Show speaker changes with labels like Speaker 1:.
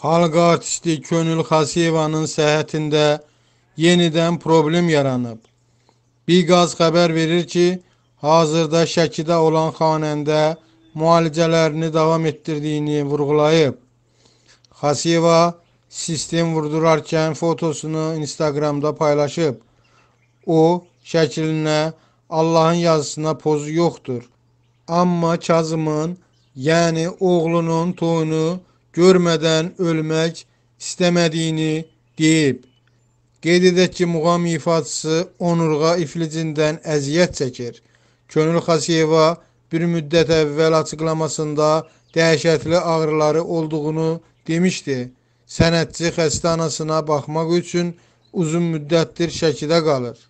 Speaker 1: Halk artisti Könül Xasiyevanın səhhətində yeniden problem yaranıb. Bigaz haber verir ki, hazırda Şəkidə olan xanəndə müalicələrini devam ettirdiğini vurğulayıb. Xasiyeva sistem vurdurarkən fotosunu Instagramda paylaşıb. O, şəklinə Allahın yazısına pozu yoxdur. Amma Çazım'ın yəni oğlunun toyunu görmədən ölmək istəmədiyini deyib. Qeyd edək ki, muğam ifadəsi onurğa iflicindən əziyyət çəkir. Könül Xasiyeva bir müddət əvvəl açıqlamasında dəhşətli ağrıları olduğunu demişdi. Sənətçi xəstə anasına baxmaq üçün uzun müddətdir Şəkidə qalır.